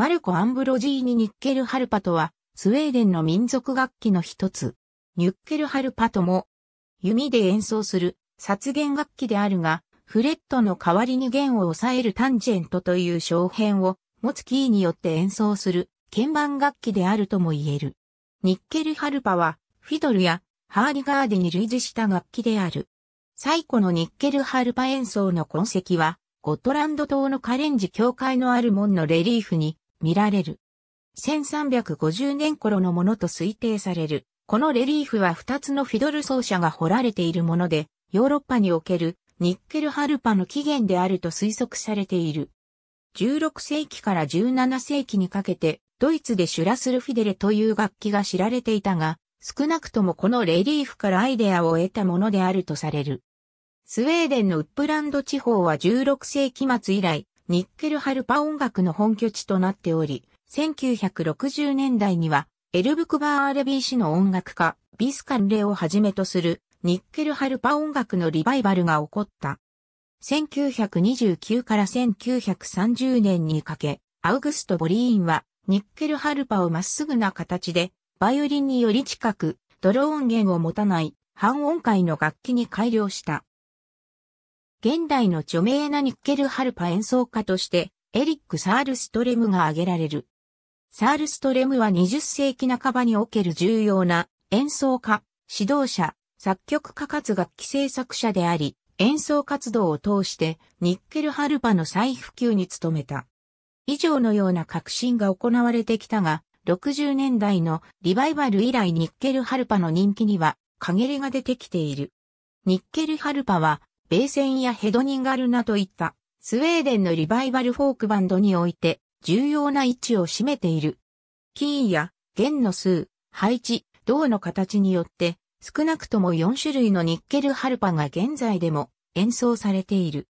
マルコ・アンブロジーニ・ニッケル・ハルパとは、スウェーデンの民族楽器の一つ。ニュッケル・ハルパとも、弓で演奏する、殺弦楽器であるが、フレットの代わりに弦を抑えるタンジェントという小編を、持つキーによって演奏する、鍵盤楽器であるとも言える。ニッケル・ハルパは、フィドルや、ハーィガーデに類似した楽器である。最古のニッケル・ハルパ演奏の痕跡は、ゴットランド島のカレンジ教会のある門のレリーフに見られる。1350年頃のものと推定される。このレリーフは2つのフィドル奏者が彫られているもので、ヨーロッパにおけるニッケルハルパの起源であると推測されている。16世紀から17世紀にかけて、ドイツでシュラスルフィデレという楽器が知られていたが、少なくともこのレリーフからアイデアを得たものであるとされる。スウェーデンのウップランド地方は16世紀末以来、ニッケルハルパ音楽の本拠地となっており、1960年代には、エルブクバー RB 氏の音楽家、ビスカンレをはじめとする、ニッケルハルパ音楽のリバイバルが起こった。1929から1930年にかけ、アウグスト・ボリーンは、ニッケルハルパをまっすぐな形で、バイオリンにより近く、ドローン源を持たない、半音階の楽器に改良した。現代の著名なニッケルハルパ演奏家として、エリック・サールストレムが挙げられる。サールストレムは20世紀半ばにおける重要な演奏家、指導者、作曲家かつ楽器制作者であり、演奏活動を通してニッケルハルパの再普及に努めた。以上のような革新が行われてきたが、60年代のリバイバル以来ニッケルハルパの人気には陰りが出てきている。ニッケルハルパはベーセンやヘドニンガルナといったスウェーデンのリバイバルフォークバンドにおいて重要な位置を占めている。キーや弦の数、配置、銅の形によって少なくとも4種類のニッケルハルパが現在でも演奏されている。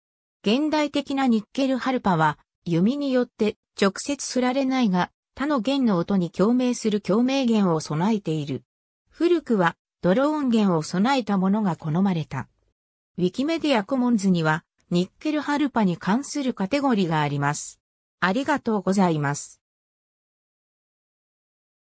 現代的なニッケルハルパは弓によって直接振られないが他の弦の音に共鳴する共鳴弦を備えている。古くはドローン弦を備えたものが好まれた。ウィキメディアコモンズには、ニッケルハルパに関するカテゴリーがあります。ありがとうございます。